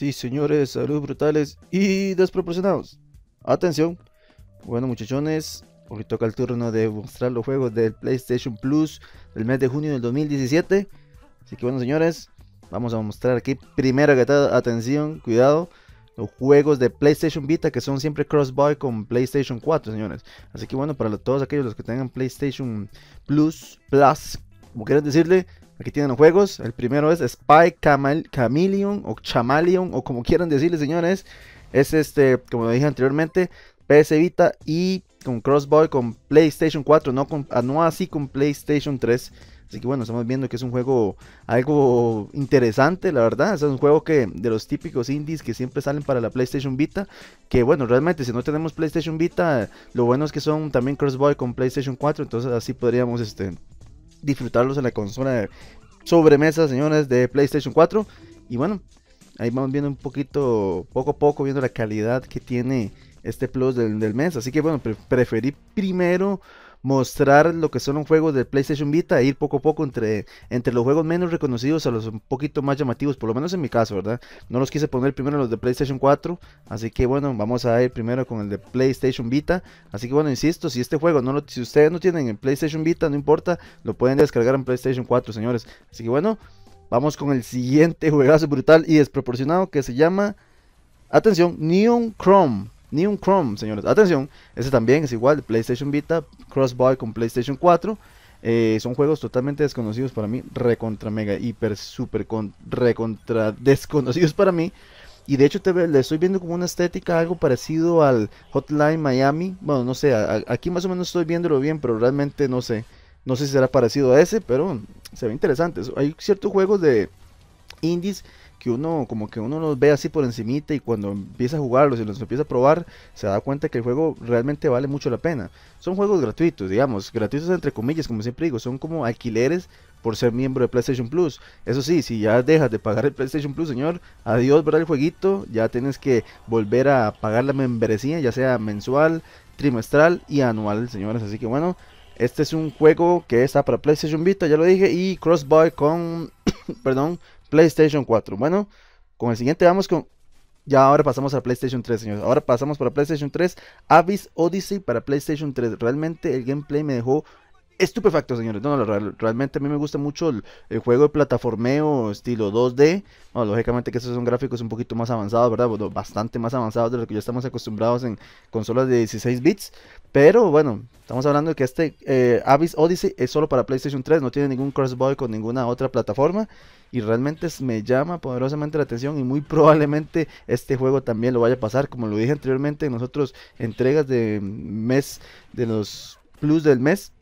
Sí, señores, saludos brutales y desproporcionados. Atención. Bueno, muchachones, hoy toca el turno de mostrar los juegos del PlayStation Plus del mes de junio del 2017. Así que bueno, señores, vamos a mostrar aquí primero que todo, atención, cuidado, los juegos de PlayStation Vita que son siempre cross con PlayStation 4, señores. Así que bueno, para todos aquellos que tengan PlayStation Plus, Plus, como quieran decirle, Aquí tienen los juegos. El primero es Spy Chameleon o Chameleon o como quieran decirle, señores. Es este, como dije anteriormente, PS Vita y con Crossboy, con PlayStation 4, no, con, ah, así con PlayStation 3. Así que bueno, estamos viendo que es un juego algo interesante, la verdad. Es un juego que de los típicos indies que siempre salen para la PlayStation Vita. Que bueno, realmente si no tenemos PlayStation Vita, lo bueno es que son también Crossboy con PlayStation 4. Entonces así podríamos este, disfrutarlos en la consola de sobremesa, señores, de PlayStation 4. Y bueno, ahí vamos viendo un poquito, poco a poco, viendo la calidad que tiene este plus del, mes. Así que bueno, preferí primero mostrar lo que son los juegos de PlayStation Vita e ir poco a poco entre, entre los juegos menos reconocidos a los un poquito más llamativos, por lo menos en mi caso, ¿verdad? No los quise poner primero los de PlayStation 4, así que bueno, vamos a ir primero con el de PlayStation Vita, así que bueno, insisto, si este juego, no lo, si ustedes no tienen en PlayStation Vita, no importa, lo pueden descargar en PlayStation 4, señores, así que bueno, vamos con el siguiente juegazo brutal y desproporcionado que se llama, atención, Neon Chrome ni un Chrome, señores. Atención, ese también es igual, PlayStation Vita, crossbow con PlayStation 4. Eh, son juegos totalmente desconocidos para mí, recontra mega, hiper, super, con, recontra desconocidos para mí. Y de hecho te, le estoy viendo como una estética algo parecido al Hotline Miami. Bueno, no sé, aquí más o menos estoy viéndolo bien, pero realmente no sé. No sé si será parecido a ese, pero se ve interesante. Hay ciertos juegos de indies que uno como que uno los ve así por encimita y cuando empieza a jugarlos y los empieza a probar se da cuenta que el juego realmente vale mucho la pena. Son juegos gratuitos, digamos, gratuitos entre comillas, como siempre digo, son como alquileres por ser miembro de PlayStation Plus. Eso sí, si ya dejas de pagar el PlayStation Plus, señor, adiós, ¿verdad? El jueguito, ya tienes que volver a pagar la membresía, ya sea mensual, trimestral y anual, señores. Así que bueno, este es un juego que está para PlayStation Vita, ya lo dije, y Crossboy con, perdón, PlayStation 4. Bueno, con el siguiente vamos con... Ya ahora pasamos a PlayStation 3, señores. Ahora pasamos para PlayStation 3, Avis Odyssey para PlayStation 3. Realmente el gameplay me dejó estupefacto, señores. No, realmente a mí me gusta mucho el, juego de plataformeo estilo 2D. lógicamente que estos son gráficos un poquito más avanzados, ¿verdad? bastante más avanzados de lo que ya estamos acostumbrados en consolas de 16 bits. Pero bueno, estamos hablando de que este avis eh, Abyss Odyssey es solo para PlayStation 3, no tiene ningún crossboy con ninguna otra plataforma. Y realmente me llama poderosamente la atención y muy probablemente este juego también lo vaya a pasar. Como lo dije anteriormente, en nosotros entregas de mes, de los plus del mes,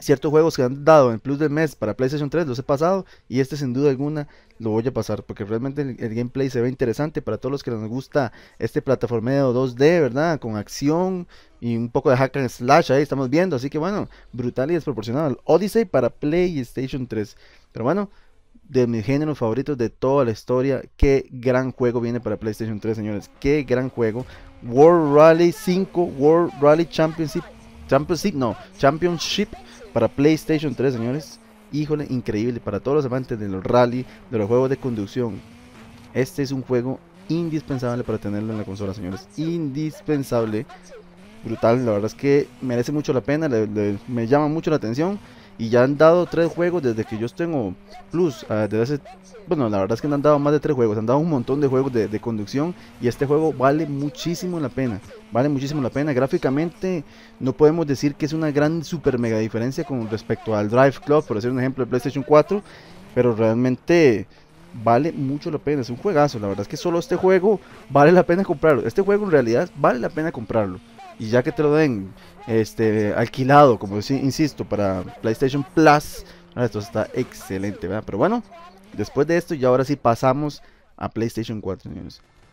ciertos juegos que han dado en plus del mes para PlayStation 3 los he pasado y este sin duda alguna lo voy a pasar porque realmente el, gameplay se ve interesante para todos los que nos gusta este plataformeo 2D, ¿verdad? Con acción y un poco de hack and slash ahí estamos viendo, así que bueno, brutal y desproporcionado. Odyssey para PlayStation 3. Pero bueno, de mis géneros favoritos de toda la historia. Qué gran juego viene para PlayStation 3, señores. Qué gran juego. World Rally 5, World Rally Championship. Championship, no, Championship para PlayStation 3, señores. Híjole, increíble para todos los amantes de los rally, de los juegos de conducción. Este es un juego indispensable para tenerlo en la consola, señores. Indispensable. Brutal, la verdad es que merece mucho la pena, me llama mucho la atención y ya han dado tres juegos desde que yo tengo Plus. Ah, desde bueno, la verdad es que no han dado más de tres juegos, han dado un montón de juegos de, de, conducción y este juego vale muchísimo la pena. Vale muchísimo la pena. Gráficamente no podemos decir que es una gran super mega diferencia con respecto al Drive Club, por decir un ejemplo, de PlayStation 4, pero realmente vale mucho la pena. Es un juegazo. La verdad es que solo este juego vale la pena comprarlo. Este juego en realidad vale la pena comprarlo y ya que te lo den este alquilado, como insisto, para PlayStation Plus, esto está excelente, ¿verdad? Pero bueno, después de esto, y ahora sí pasamos a PlayStation 4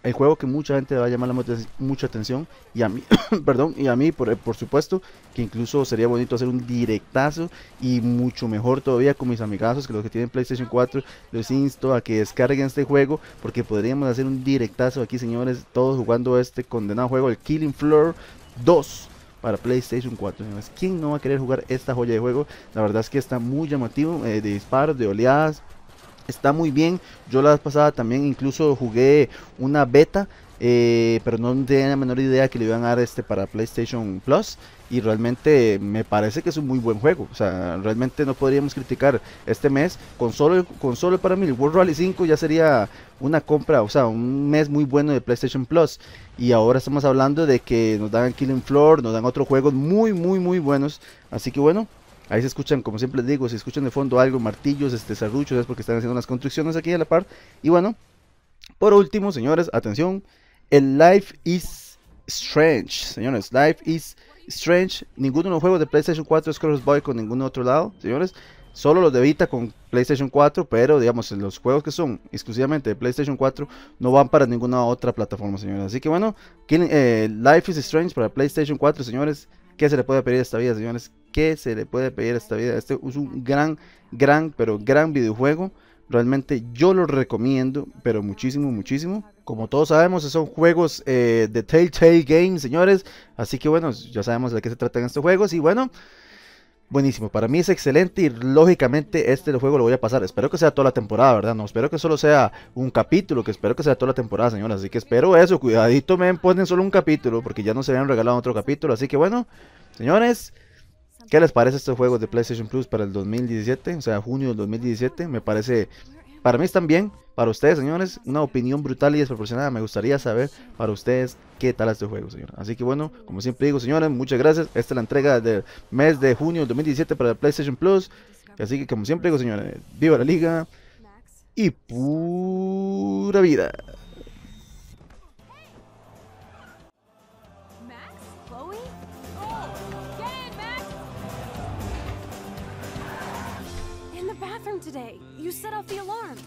El juego que mucha gente va a llamar la mucha atención y a mí, perdón, y a mí por, por, supuesto, que incluso sería bonito hacer un directazo y mucho mejor todavía con mis amigazos que los que tienen PlayStation 4, les insto a que descarguen este juego porque podríamos hacer un directazo aquí, señores, todos jugando este condenado juego, el Killing Floor 2 para PlayStation 4. ¿Quién no va a querer jugar esta joya de juego? La verdad es que está muy llamativo, eh, de disparos, de oleadas. Está muy bien. Yo la vez pasada también incluso jugué una beta eh, pero no tenía la menor idea que le iban a dar este para PlayStation Plus y realmente me parece que es un muy buen juego, o sea, realmente no podríamos criticar este mes con solo, con para mí el World Rally 5 ya sería una compra, o sea, un mes muy bueno de PlayStation Plus y ahora estamos hablando de que nos dan Killing Floor, nos dan otros juegos muy muy muy buenos, así que bueno, Ahí se escuchan, como siempre les digo, si escuchan de fondo algo, martillos, este, es porque están haciendo unas construcciones aquí a la par. Y bueno, por último, señores, atención, el Life is Strange, señores. Life is Strange. Ninguno de los juegos de PlayStation 4 es Boy con ningún otro lado, señores. Solo los de Vita con PlayStation 4, pero digamos, los juegos que son exclusivamente de PlayStation 4 no van para ninguna otra plataforma, señores. Así que bueno, eh, Life is Strange para PlayStation 4, señores. ¿Qué se le puede pedir a esta vida, señores? ¿Qué se le puede pedir a esta vida? Este es un gran, gran, pero gran videojuego. Realmente yo lo recomiendo, pero muchísimo, muchísimo. Como todos sabemos, son juegos eh, de Telltale Games, señores. Así que bueno, ya sabemos de qué se tratan estos juegos. Y bueno, buenísimo. Para mí es excelente y lógicamente este juego lo voy a pasar. Espero que sea toda la temporada, ¿verdad? No espero que solo sea un capítulo, que espero que sea toda la temporada, señores. Así que espero eso. Cuidadito, me ponen solo un capítulo porque ya no se habían regalado otro capítulo. Así que bueno, señores. ¿Qué les parece este juego de PlayStation Plus para el 2017? O sea, junio del 2017. Me parece para mí también, para ustedes, señores, una opinión brutal y desproporcionada. Me gustaría saber para ustedes qué tal este juego, señores. Así que bueno, como siempre digo, señores, muchas gracias. Esta es la entrega del mes de junio del 2017 para el PlayStation Plus. Así que como siempre digo, señores, viva la liga y pura vida. from today. You set off the alarm.